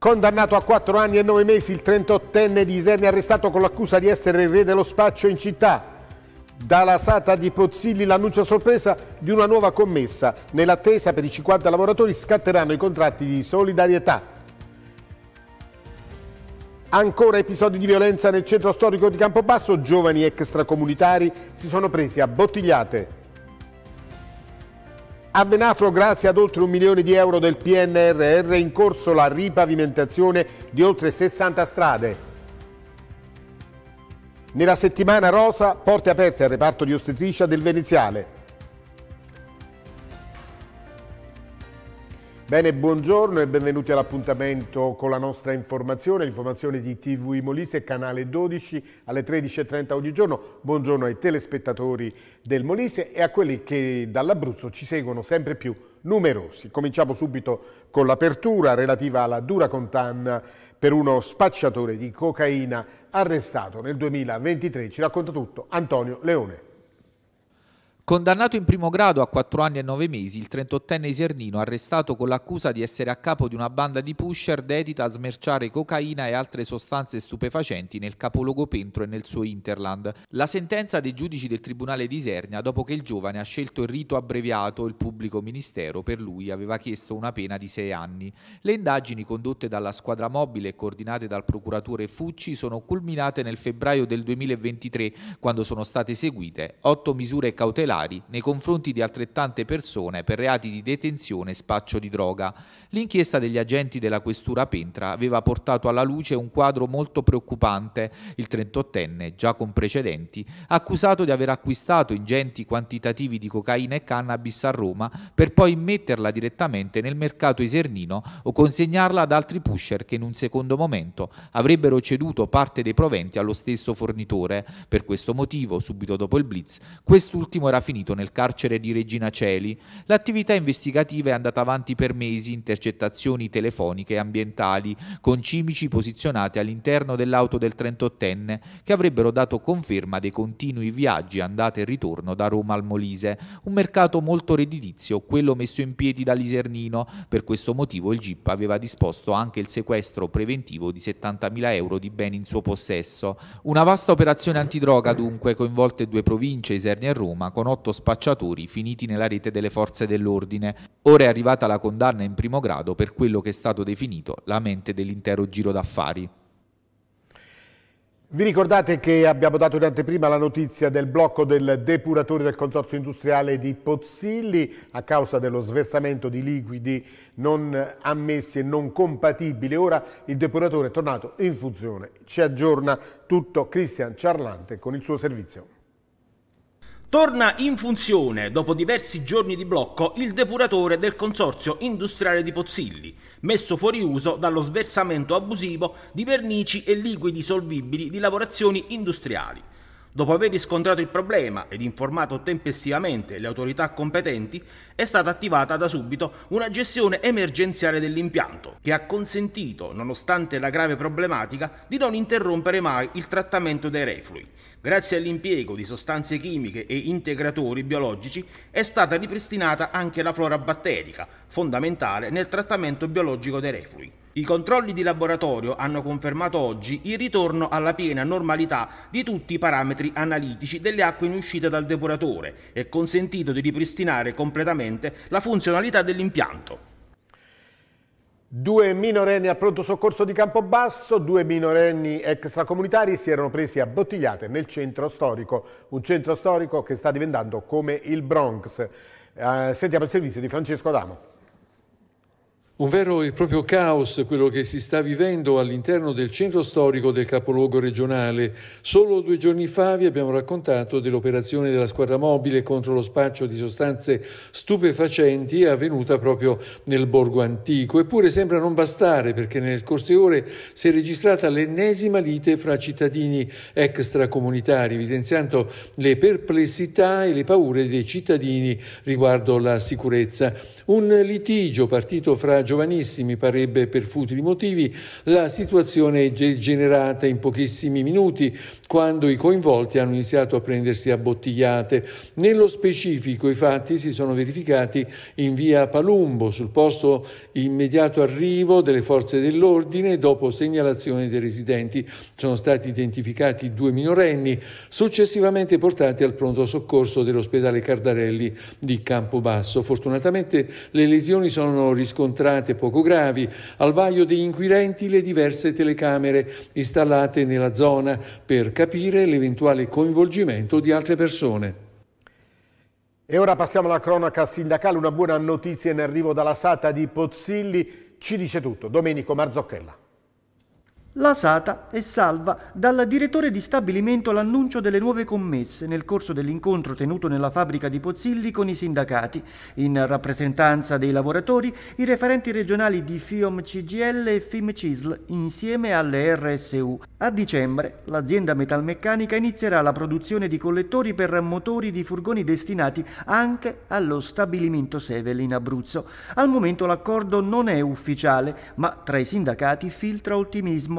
Condannato a 4 anni e 9 mesi il 38enne di Isernia arrestato con l'accusa di essere il re dello spaccio in città. Dalla Sata di Pozzilli l'annuncio a sorpresa di una nuova commessa. Nell'attesa per i 50 lavoratori scatteranno i contratti di solidarietà. Ancora episodi di violenza nel centro storico di Campobasso, giovani extracomunitari si sono presi a bottigliate. A Venafro, grazie ad oltre un milione di euro del PNRR, è in corso la ripavimentazione di oltre 60 strade. Nella settimana rosa, porte aperte al reparto di ostetricia del Veneziale. Bene, buongiorno e benvenuti all'appuntamento con la nostra informazione, l'informazione di TV Molise, canale 12 alle 13.30 ogni giorno. Buongiorno ai telespettatori del Molise e a quelli che dall'Abruzzo ci seguono sempre più numerosi. Cominciamo subito con l'apertura relativa alla dura contanna per uno spacciatore di cocaina arrestato nel 2023. Ci racconta tutto Antonio Leone. Condannato in primo grado a 4 anni e 9 mesi, il 38enne Isernino, arrestato con l'accusa di essere a capo di una banda di pusher dedita a smerciare cocaina e altre sostanze stupefacenti nel capoluogo Pentro e nel suo Interland. La sentenza dei giudici del Tribunale di Isernia dopo che il giovane ha scelto il rito abbreviato, il pubblico ministero per lui aveva chiesto una pena di 6 anni. Le indagini condotte dalla squadra mobile e coordinate dal procuratore Fucci sono culminate nel febbraio del 2023, quando sono state eseguite 8 misure cautelari militari nei confronti di altrettante persone per reati di detenzione e spaccio di droga. L'inchiesta degli agenti della questura Pentra aveva portato alla luce un quadro molto preoccupante, il 38enne, già con precedenti, accusato di aver acquistato ingenti quantitativi di cocaina e cannabis a Roma per poi metterla direttamente nel mercato esernino o consegnarla ad altri pusher che in un secondo momento avrebbero ceduto parte dei proventi allo stesso fornitore. Per questo motivo, subito dopo il blitz, quest'ultimo era finito finito nel carcere di Regina Celi. L'attività investigativa è andata avanti per mesi, intercettazioni telefoniche e ambientali, con cimici posizionati all'interno dell'auto del 38enne, che avrebbero dato conferma dei continui viaggi andata e ritorno da Roma al Molise, un mercato molto redditizio, quello messo in piedi dall'Isernino. Per questo motivo il GIP aveva disposto anche il sequestro preventivo di 70.000 euro di beni in suo possesso. Una vasta operazione antidroga dunque coinvolte due province, Isernia e Roma, con otto otto spacciatori finiti nella rete delle forze dell'ordine. Ora è arrivata la condanna in primo grado per quello che è stato definito la mente dell'intero giro d'affari. Vi ricordate che abbiamo dato in anteprima la notizia del blocco del depuratore del consorzio industriale di Pozzilli a causa dello sversamento di liquidi non ammessi e non compatibili. Ora il depuratore è tornato in funzione. Ci aggiorna tutto Cristian Ciarlante con il suo servizio. Torna in funzione, dopo diversi giorni di blocco, il depuratore del Consorzio Industriale di Pozzilli, messo fuori uso dallo sversamento abusivo di vernici e liquidi solvibili di lavorazioni industriali. Dopo aver riscontrato il problema ed informato tempestivamente le autorità competenti, è stata attivata da subito una gestione emergenziale dell'impianto, che ha consentito, nonostante la grave problematica, di non interrompere mai il trattamento dei reflui. Grazie all'impiego di sostanze chimiche e integratori biologici è stata ripristinata anche la flora batterica, fondamentale nel trattamento biologico dei reflui. I controlli di laboratorio hanno confermato oggi il ritorno alla piena normalità di tutti i parametri analitici delle acque in uscita dal depuratore e consentito di ripristinare completamente la funzionalità dell'impianto. Due minorenni a pronto soccorso di Campobasso, due minorenni extracomunitari si erano presi a bottigliate nel centro storico, un centro storico che sta diventando come il Bronx. Eh, sentiamo il servizio di Francesco Adamo. Un vero e proprio caos quello che si sta vivendo all'interno del centro storico del capoluogo regionale. Solo due giorni fa vi abbiamo raccontato dell'operazione della squadra mobile contro lo spaccio di sostanze stupefacenti avvenuta proprio nel borgo antico. Eppure sembra non bastare perché nelle scorse ore si è registrata l'ennesima lite fra cittadini extracomunitari, evidenziando le perplessità e le paure dei cittadini riguardo la sicurezza. Un litigio partito fra giovanissimi parebbe per futili motivi, la situazione è degenerata in pochissimi minuti quando i coinvolti hanno iniziato a prendersi a bottigliate. Nello specifico i fatti si sono verificati in via Palumbo, sul posto immediato arrivo delle forze dell'ordine dopo segnalazione dei residenti. Sono stati identificati due minorenni, successivamente portati al pronto soccorso dell'ospedale Cardarelli di Campobasso. Fortunatamente le lesioni sono riscontrate poco gravi, al vaglio degli inquirenti le diverse telecamere installate nella zona per capire l'eventuale coinvolgimento di altre persone. E ora passiamo alla cronaca sindacale, una buona notizia in arrivo dalla SATA di Pozzilli, ci dice tutto Domenico Marzocchella. La SATA è salva dal direttore di stabilimento l'annuncio delle nuove commesse nel corso dell'incontro tenuto nella fabbrica di Pozzilli con i sindacati. In rappresentanza dei lavoratori, i referenti regionali di FIOM CGL e FIM CISL insieme alle RSU. A dicembre l'azienda metalmeccanica inizierà la produzione di collettori per motori di furgoni destinati anche allo stabilimento Sevel in Abruzzo. Al momento l'accordo non è ufficiale, ma tra i sindacati filtra ottimismo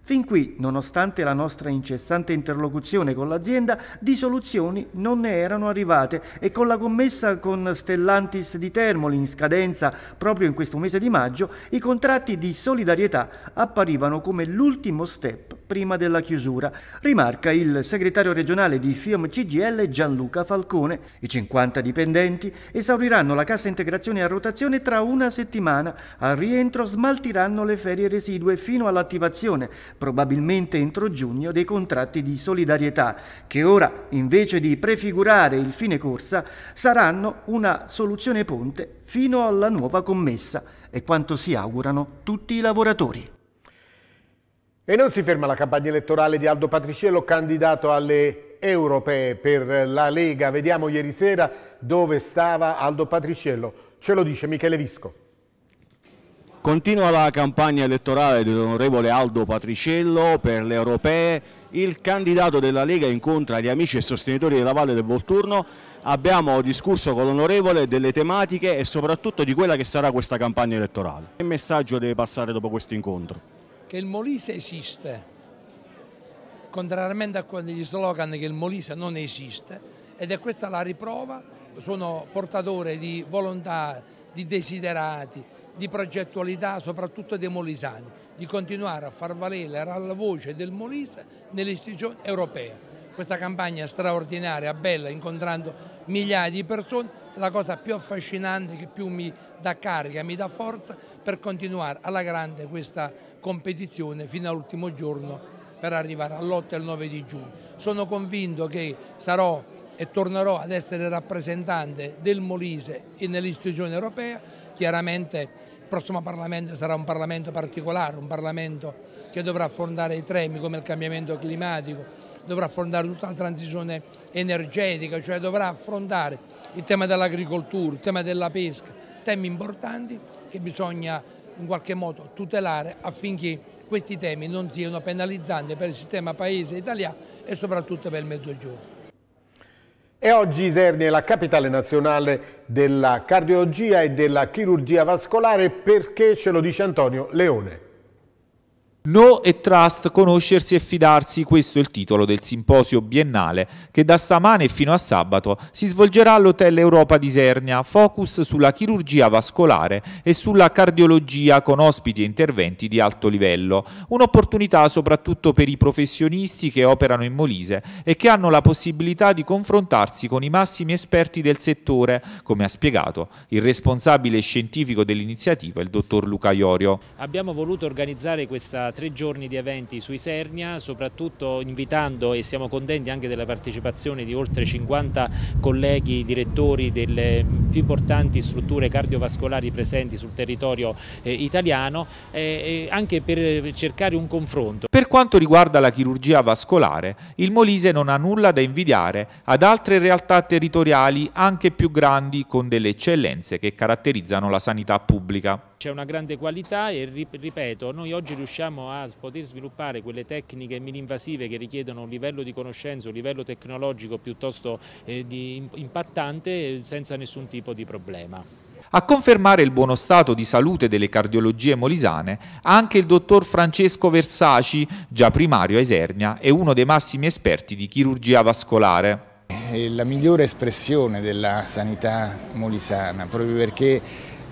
Fin qui, nonostante la nostra incessante interlocuzione con l'azienda, di soluzioni non ne erano arrivate e con la commessa con Stellantis di Termoli in scadenza proprio in questo mese di maggio, i contratti di solidarietà apparivano come l'ultimo step prima della chiusura, rimarca il segretario regionale di FIOM CGL Gianluca Falcone. I 50 dipendenti esauriranno la cassa integrazione a rotazione tra una settimana. Al rientro smaltiranno le ferie residue fino all'attivazione probabilmente entro giugno, dei contratti di solidarietà, che ora, invece di prefigurare il fine corsa, saranno una soluzione ponte fino alla nuova commessa, è quanto si augurano tutti i lavoratori. E non si ferma la campagna elettorale di Aldo Patriciello, candidato alle europee per la Lega. Vediamo ieri sera dove stava Aldo Patriciello. Ce lo dice Michele Visco. Continua la campagna elettorale dell'onorevole Aldo Patriciello per le europee, il candidato della Lega incontra gli amici e sostenitori della Valle del Volturno, abbiamo discusso con l'onorevole delle tematiche e soprattutto di quella che sarà questa campagna elettorale. Che messaggio deve passare dopo questo incontro? Che il Molise esiste, contrariamente a quegli slogan che il Molise non esiste ed è questa la riprova, sono portatore di volontà, di desiderati, di progettualità, soprattutto dei molisani, di continuare a far valere la voce del Molise nelle istituzioni europee. Questa campagna straordinaria, bella, incontrando migliaia di persone, è la cosa più affascinante che più mi dà carica, mi dà forza per continuare alla grande questa competizione fino all'ultimo giorno per arrivare all'8 e al 9 di giugno. Sono convinto che sarò e tornerò ad essere rappresentante del Molise nell'istituzione europea, chiaramente il prossimo Parlamento sarà un Parlamento particolare, un Parlamento che dovrà affrontare i temi come il cambiamento climatico, dovrà affrontare tutta la transizione energetica, cioè dovrà affrontare il tema dell'agricoltura, il tema della pesca, temi importanti che bisogna in qualche modo tutelare affinché questi temi non siano penalizzanti per il sistema paese italiano e soprattutto per il mezzogiorno. E oggi Isernia è la capitale nazionale della cardiologia e della chirurgia vascolare perché ce lo dice Antonio Leone. No e Trust, conoscersi e fidarsi, questo è il titolo del simposio biennale che da stamane fino a sabato si svolgerà all'Hotel Europa di Sernia, focus sulla chirurgia vascolare e sulla cardiologia con ospiti e interventi di alto livello, un'opportunità soprattutto per i professionisti che operano in Molise e che hanno la possibilità di confrontarsi con i massimi esperti del settore, come ha spiegato il responsabile scientifico dell'iniziativa, il dottor Luca Iorio. Abbiamo voluto organizzare questa tre giorni di eventi sui Sernia, soprattutto invitando e siamo contenti anche della partecipazione di oltre 50 colleghi direttori delle più importanti strutture cardiovascolari presenti sul territorio eh, italiano, eh, anche per cercare un confronto. Per quanto riguarda la chirurgia vascolare, il Molise non ha nulla da invidiare ad altre realtà territoriali anche più grandi con delle eccellenze che caratterizzano la sanità pubblica. C'è una grande qualità e ripeto, noi oggi riusciamo a poter sviluppare quelle tecniche mini-invasive che richiedono un livello di conoscenza, un livello tecnologico piuttosto eh, di, impattante eh, senza nessun tipo di problema. A confermare il buono stato di salute delle cardiologie molisane anche il dottor Francesco Versaci, già primario a Esernia e uno dei massimi esperti di chirurgia vascolare. È la migliore espressione della sanità molisana, proprio perché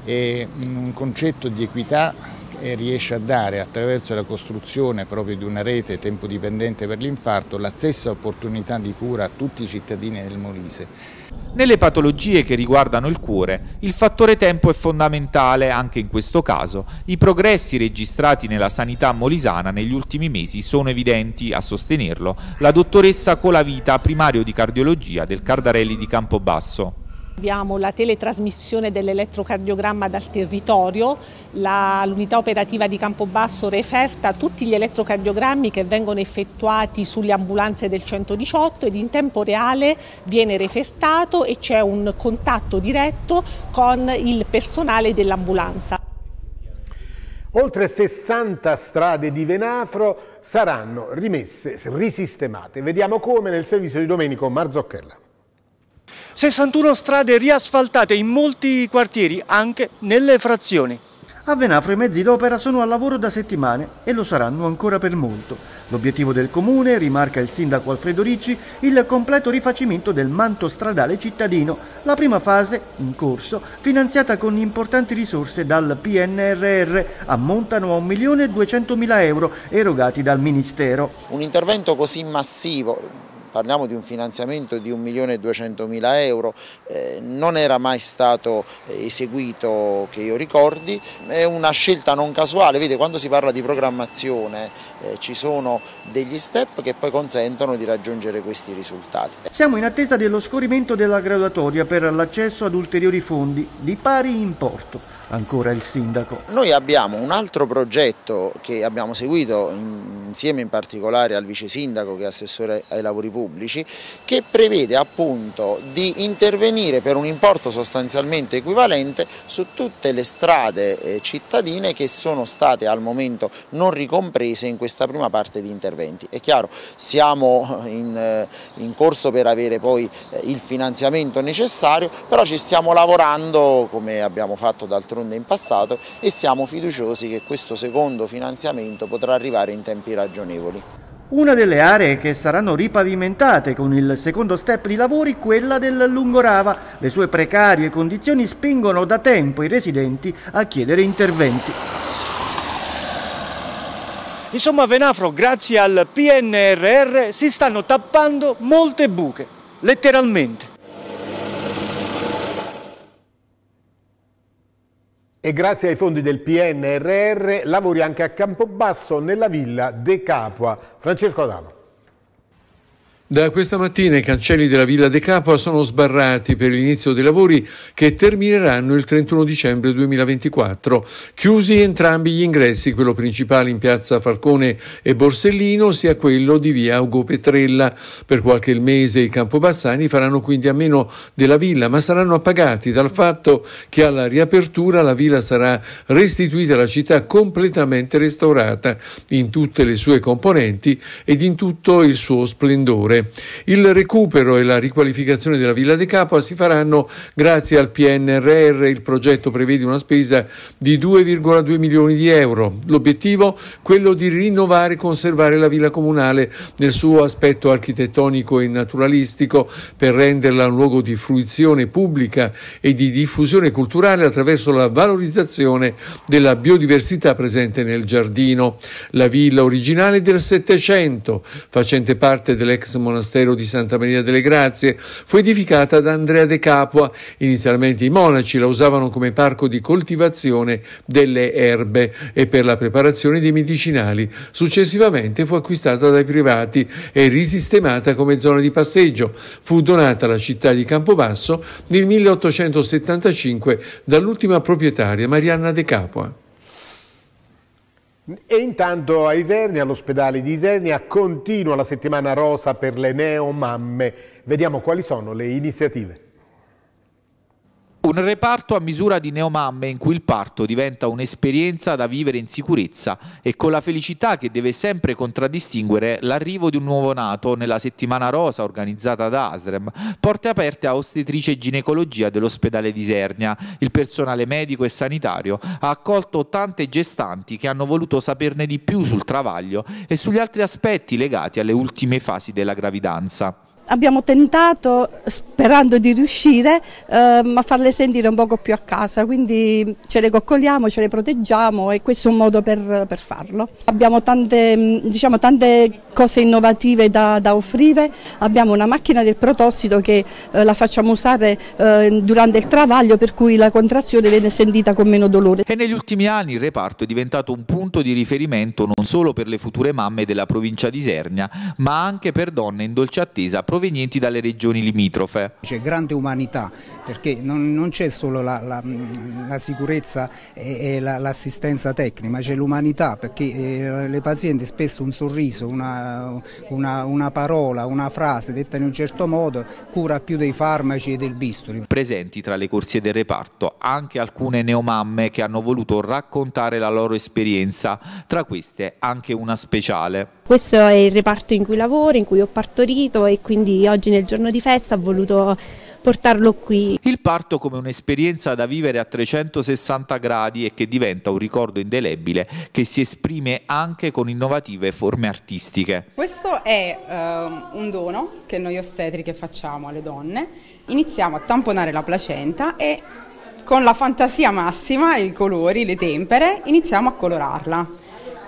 e mm, un concetto di equità e riesce a dare attraverso la costruzione proprio di una rete tempo dipendente per l'infarto la stessa opportunità di cura a tutti i cittadini del Molise. Nelle patologie che riguardano il cuore, il fattore tempo è fondamentale anche in questo caso. I progressi registrati nella sanità molisana negli ultimi mesi sono evidenti a sostenerlo la dottoressa Colavita, primario di cardiologia del Cardarelli di Campobasso. Abbiamo la teletrasmissione dell'elettrocardiogramma dal territorio, l'unità operativa di Campobasso referta tutti gli elettrocardiogrammi che vengono effettuati sulle ambulanze del 118 ed in tempo reale viene refertato e c'è un contatto diretto con il personale dell'ambulanza. Oltre 60 strade di Venafro saranno rimesse, risistemate. Vediamo come nel servizio di Domenico Marzocchella. 61 strade riasfaltate in molti quartieri, anche nelle frazioni. A Venafro i mezzi d'opera sono al lavoro da settimane e lo saranno ancora per molto. L'obiettivo del comune, rimarca il sindaco Alfredo Ricci, il completo rifacimento del manto stradale cittadino, la prima fase, in corso, finanziata con importanti risorse dal PNRR, ammontano a 1.200.000 euro erogati dal Ministero. Un intervento così massivo parliamo di un finanziamento di 1 milione e 200 mila euro, eh, non era mai stato eh, eseguito che io ricordi, è una scelta non casuale, vede quando si parla di programmazione eh, ci sono degli step che poi consentono di raggiungere questi risultati. Siamo in attesa dello scorrimento della graduatoria per l'accesso ad ulteriori fondi di pari importo ancora il sindaco. Noi abbiamo un altro progetto che abbiamo seguito insieme in particolare al vice sindaco che è assessore ai lavori pubblici che prevede appunto di intervenire per un importo sostanzialmente equivalente su tutte le strade eh, cittadine che sono state al momento non ricomprese in questa prima parte di interventi. È chiaro, siamo in, eh, in corso per avere poi eh, il finanziamento necessario, però ci stiamo lavorando come abbiamo fatto d'altronde d'altronde in passato e siamo fiduciosi che questo secondo finanziamento potrà arrivare in tempi ragionevoli. Una delle aree che saranno ripavimentate con il secondo step di lavori è quella del Lungorava. Le sue precarie condizioni spingono da tempo i residenti a chiedere interventi. Insomma, Venafro, grazie al PNRR, si stanno tappando molte buche, letteralmente. E grazie ai fondi del PNRR lavori anche a Campobasso nella villa De Capua. Francesco Adamo. Da questa mattina i cancelli della Villa De Capua sono sbarrati per l'inizio dei lavori che termineranno il 31 dicembre 2024. Chiusi entrambi gli ingressi, quello principale in piazza Falcone e Borsellino, sia quello di via Ugo Petrella. Per qualche mese i Campobassani faranno quindi a meno della villa, ma saranno appagati dal fatto che alla riapertura la villa sarà restituita alla città completamente restaurata in tutte le sue componenti ed in tutto il suo splendore. Il recupero e la riqualificazione della Villa De Capua si faranno grazie al PNRR. Il progetto prevede una spesa di 2,2 milioni di euro. L'obiettivo è quello di rinnovare e conservare la villa comunale nel suo aspetto architettonico e naturalistico per renderla un luogo di fruizione pubblica e di diffusione culturale attraverso la valorizzazione della biodiversità presente nel giardino. La villa originale del Settecento, facente parte dell'ex monastero, monastero di Santa Maria delle Grazie, fu edificata da Andrea De Capua. Inizialmente i monaci la usavano come parco di coltivazione delle erbe e per la preparazione dei medicinali. Successivamente fu acquistata dai privati e risistemata come zona di passeggio. Fu donata alla città di Campobasso nel 1875 dall'ultima proprietaria Marianna De Capua. E intanto a Isernia, all'ospedale di Isernia, continua la settimana rosa per le neomamme. Vediamo quali sono le iniziative. Un reparto a misura di neomamme in cui il parto diventa un'esperienza da vivere in sicurezza e con la felicità che deve sempre contraddistinguere l'arrivo di un nuovo nato nella settimana rosa organizzata da ASREM, porte aperte a ostetrice e ginecologia dell'ospedale di Sernia. Il personale medico e sanitario ha accolto tante gestanti che hanno voluto saperne di più sul travaglio e sugli altri aspetti legati alle ultime fasi della gravidanza abbiamo tentato, sperando di riuscire, ehm, a farle sentire un poco più a casa, quindi ce le coccoliamo, ce le proteggiamo e questo è un modo per, per farlo. Abbiamo tante, mm, diciamo, tante cose innovative da, da, offrire, abbiamo una macchina del protossido che eh, la facciamo usare eh, durante il travaglio per cui la contrazione viene sentita con meno dolore. E negli ultimi anni il reparto è diventato un punto di riferimento non solo per le future mamme della provincia di Isernia, ma anche per donne in dolce attesa provinciale provenienti dalle regioni limitrofe. C'è grande umanità perché non, non c'è solo la, la, la, sicurezza e, e l'assistenza tecnica, ma c'è l'umanità perché eh, le pazienti spesso un sorriso, una, una, una parola, una frase detta in un certo modo cura più dei farmaci e del bisturi. Presenti tra le corsie del reparto anche alcune neomamme che hanno voluto raccontare la loro esperienza, tra queste anche una speciale questo è il reparto in cui lavoro, in cui ho partorito e quindi oggi nel giorno di festa ho voluto portarlo qui. Il parto come un'esperienza da vivere a 360 gradi e che diventa un ricordo indelebile che si esprime anche con innovative forme artistiche. Questo è uh, un dono che noi ostetriche facciamo alle donne. Iniziamo a tamponare la placenta e con la fantasia massima, i colori, le tempere, iniziamo a colorarla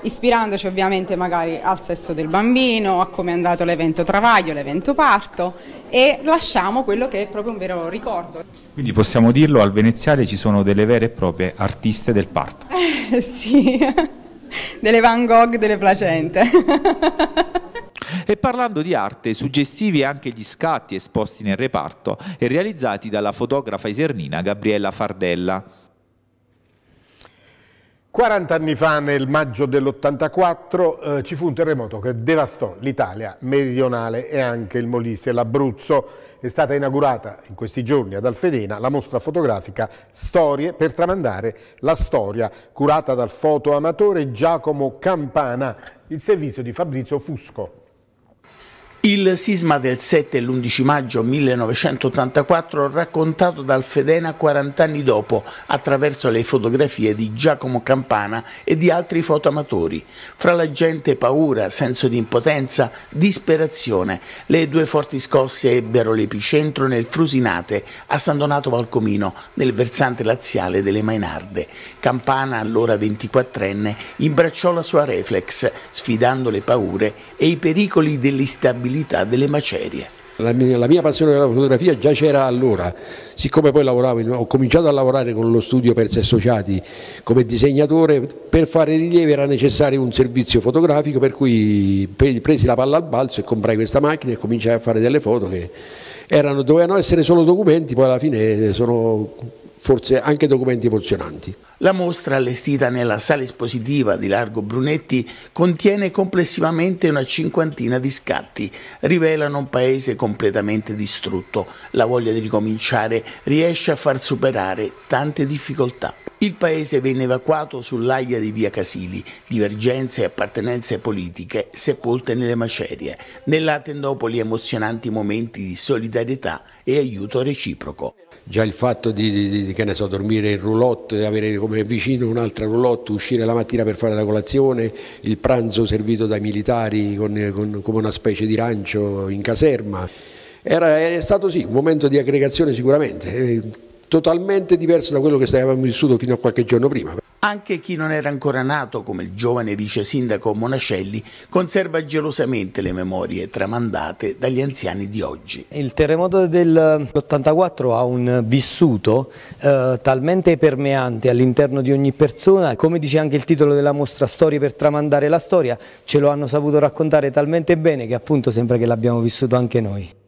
ispirandoci ovviamente magari al sesso del bambino, a come è andato l'evento travaglio, l'evento parto e lasciamo quello che è proprio un vero ricordo. Quindi possiamo dirlo, al Veneziale ci sono delle vere e proprie artiste del parto. Eh, sì, delle Van Gogh, delle placente. E parlando di arte, suggestivi anche gli scatti esposti nel reparto e realizzati dalla fotografa isernina Gabriella Fardella. 40 anni fa, nel maggio dell'84, eh, ci fu un terremoto che devastò l'Italia meridionale e anche il Molise e l'Abruzzo. È stata inaugurata in questi giorni ad Alfedena la mostra fotografica Storie per tramandare la storia, curata dal fotoamatore Giacomo Campana, il servizio di Fabrizio Fusco. Il sisma del 7 e l'11 maggio 1984 raccontato dal Fedena 40 anni dopo attraverso le fotografie di Giacomo Campana e di altri fotoamatori. Fra la gente paura, senso di impotenza, disperazione, le due forti scosse ebbero l'epicentro nel Frusinate a San Donato Valcomino nel versante laziale delle Mainarde. Campana, allora 24enne, imbracciò la sua reflex sfidando le paure e i pericoli dell'instabilità probabilità delle macerie. La mia, la mia, passione per la fotografia già c'era allora, siccome poi lavoravo, ho cominciato a lavorare con lo studio Persi Associati come disegnatore, per fare rilievi era necessario un servizio fotografico per cui presi la palla al balzo e comprai questa macchina e cominciai a fare delle foto che erano, dovevano essere solo documenti, poi alla fine sono forse anche documenti emozionanti. La mostra, allestita nella sala espositiva di Largo Brunetti, contiene complessivamente una cinquantina di scatti. Rivelano un paese completamente distrutto. La voglia di ricominciare riesce a far superare tante difficoltà. Il paese venne evacuato sull'aia di via Casili, divergenze e appartenenze politiche sepolte nelle macerie, nella Tendopoli emozionanti momenti di solidarietà e aiuto reciproco. Già il fatto di, di, di so, dormire in roulotte, di avere come vicino un'altra roulotte, uscire la mattina per fare la colazione, il pranzo servito dai militari con, con, come una specie di rancio in caserma, Era, è stato sì un momento di aggregazione sicuramente eh, totalmente diverso da quello che avevamo vissuto fino a qualche giorno prima. Anche chi non era ancora nato, come il giovane vice sindaco Monacelli, conserva gelosamente le memorie tramandate dagli anziani di oggi. Il terremoto dell'84 eh, ha un vissuto eh, talmente permeante all'interno di ogni persona, come dice anche il titolo della mostra Storie per tramandare la storia, ce lo hanno saputo raccontare talmente bene che appunto sembra che l'abbiamo vissuto anche noi.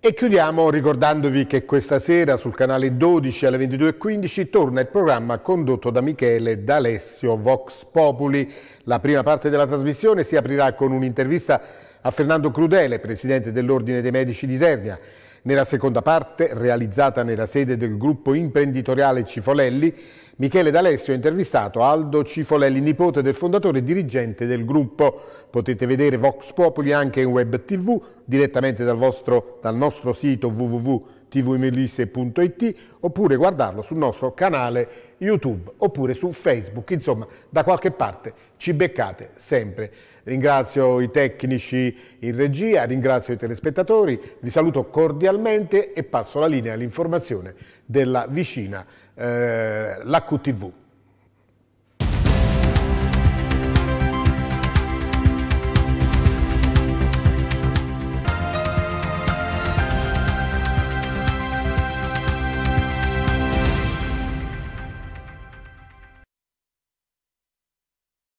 E chiudiamo ricordandovi che questa sera sul canale 12 alle 22.15 torna il programma condotto da Michele D'Alessio Vox Populi. La prima parte della trasmissione si aprirà con un'intervista a Fernando Crudele, presidente dell'Ordine dei Medici di Isernia. Nella seconda parte, realizzata nella sede del gruppo imprenditoriale Cifolelli, Michele D'Alessio ha intervistato Aldo Cifolelli, nipote del fondatore e dirigente del gruppo. Potete vedere Vox Populi anche in web tv, direttamente dal, vostro, dal nostro sito www.tvmelisse.it oppure guardarlo sul nostro canale YouTube oppure su Facebook. Insomma, da qualche parte ci beccate sempre. Ringrazio i tecnici in regia, ringrazio i telespettatori, vi saluto cordialmente e passo la linea all'informazione della vicina eh, l'HTV.